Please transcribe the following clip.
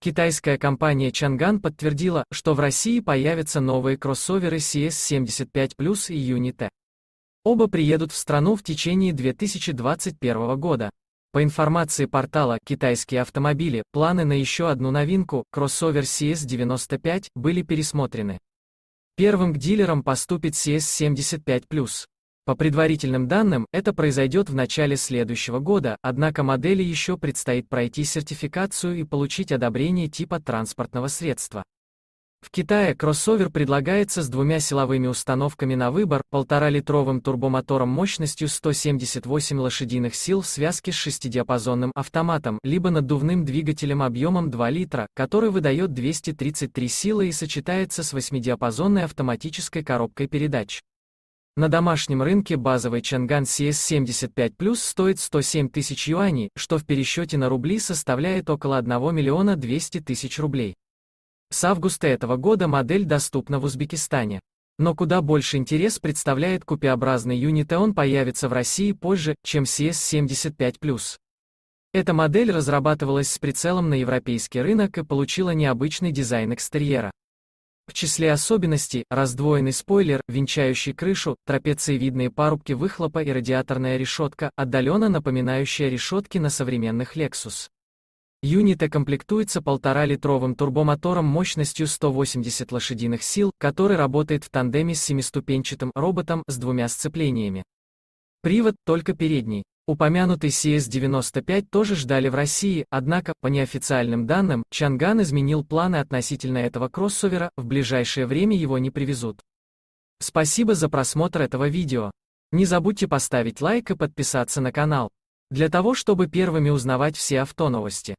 Китайская компания Чанган подтвердила, что в России появятся новые кроссоверы CS75+, и Unity. Оба приедут в страну в течение 2021 года. По информации портала «Китайские автомобили», планы на еще одну новинку, кроссовер CS95, были пересмотрены. Первым к дилерам поступит CS75+. По предварительным данным, это произойдет в начале следующего года, однако модели еще предстоит пройти сертификацию и получить одобрение типа транспортного средства. В Китае кроссовер предлагается с двумя силовыми установками на выбор, полтора-литровым турбомотором мощностью 178 лошадиных сил в связке с шестидиапазонным автоматом, либо наддувным двигателем объемом 2 литра, который выдает 233 силы и сочетается с восьмидиапазонной автоматической коробкой передач. На домашнем рынке базовый Чанган CS75+, стоит 107 тысяч юаней, что в пересчете на рубли составляет около 1 миллиона 200 тысяч рублей. С августа этого года модель доступна в Узбекистане. Но куда больше интерес представляет купеобразный Uniteon появится в России позже, чем CS75+. Эта модель разрабатывалась с прицелом на европейский рынок и получила необычный дизайн экстерьера. В числе особенностей – раздвоенный спойлер, венчающий крышу, трапециевидные парубки выхлопа и радиаторная решетка, отдаленно напоминающая решетки на современных Lexus. Юнита комплектуется полтора-литровым турбомотором мощностью 180 лошадиных сил, который работает в тандеме с семиступенчатым роботом с двумя сцеплениями. Привод только передний. Упомянутый CS-95 тоже ждали в России, однако, по неофициальным данным, Чанган изменил планы относительно этого кроссовера, в ближайшее время его не привезут. Спасибо за просмотр этого видео. Не забудьте поставить лайк и подписаться на канал. Для того, чтобы первыми узнавать все автоновости.